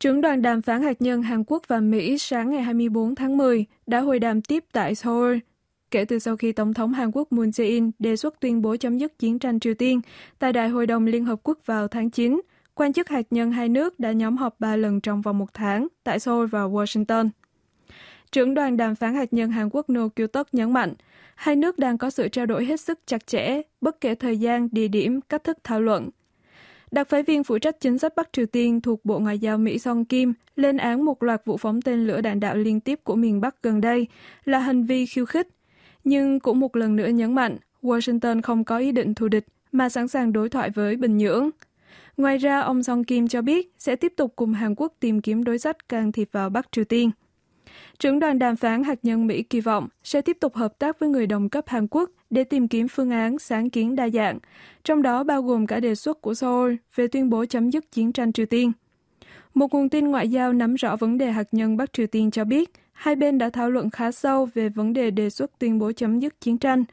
Trưởng đoàn đàm phán hạt nhân Hàn Quốc và Mỹ sáng ngày 24 tháng 10 đã hội đàm tiếp tại Seoul. Kể từ sau khi Tổng thống Hàn Quốc Moon Jae-in đề xuất tuyên bố chấm dứt chiến tranh Triều Tiên tại Đại hội đồng Liên Hợp Quốc vào tháng 9, quan chức hạt nhân hai nước đã nhóm họp ba lần trong vòng một tháng tại Seoul và Washington. Trưởng đoàn đàm phán hạt nhân Hàn Quốc No Kyu Tok nhấn mạnh, hai nước đang có sự trao đổi hết sức chặt chẽ, bất kể thời gian, địa điểm, cách thức thảo luận – Đặc phái viên phụ trách chính sách Bắc Triều Tiên thuộc Bộ Ngoại giao Mỹ Song Kim lên án một loạt vụ phóng tên lửa đạn đạo liên tiếp của miền Bắc gần đây là hành vi khiêu khích, nhưng cũng một lần nữa nhấn mạnh Washington không có ý định thù địch mà sẵn sàng đối thoại với Bình Nhưỡng. Ngoài ra, ông Song Kim cho biết sẽ tiếp tục cùng Hàn Quốc tìm kiếm đối sách can thiệp vào Bắc Triều Tiên. Trưởng đoàn đàm phán hạt nhân Mỹ kỳ vọng sẽ tiếp tục hợp tác với người đồng cấp Hàn Quốc để tìm kiếm phương án sáng kiến đa dạng, trong đó bao gồm cả đề xuất của Seoul về tuyên bố chấm dứt chiến tranh Triều Tiên. Một nguồn tin ngoại giao nắm rõ vấn đề hạt nhân Bắc Triều Tiên cho biết, hai bên đã thảo luận khá sâu về vấn đề đề xuất tuyên bố chấm dứt chiến tranh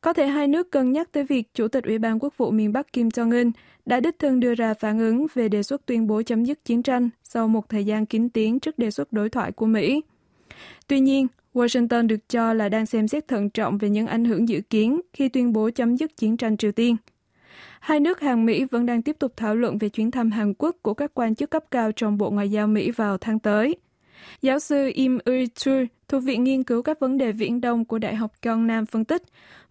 có thể hai nước cân nhắc tới việc Chủ tịch Ủy ban Quốc vụ miền Bắc Kim Jong-un đã đích thân đưa ra phản ứng về đề xuất tuyên bố chấm dứt chiến tranh sau một thời gian kín tiếng trước đề xuất đối thoại của Mỹ. Tuy nhiên, Washington được cho là đang xem xét thận trọng về những ảnh hưởng dự kiến khi tuyên bố chấm dứt chiến tranh Triều Tiên. Hai nước hàng Mỹ vẫn đang tiếp tục thảo luận về chuyến thăm Hàn Quốc của các quan chức cấp cao trong Bộ Ngoại giao Mỹ vào tháng tới. Giáo sư Im Eui-chul thuộc Viện Nghiên cứu các vấn đề Viễn Đông của Đại học Giang Nam phân tích.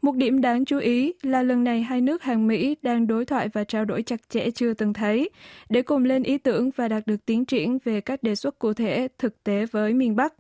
Một điểm đáng chú ý là lần này hai nước hàng Mỹ đang đối thoại và trao đổi chặt chẽ chưa từng thấy, để cùng lên ý tưởng và đạt được tiến triển về các đề xuất cụ thể thực tế với miền Bắc.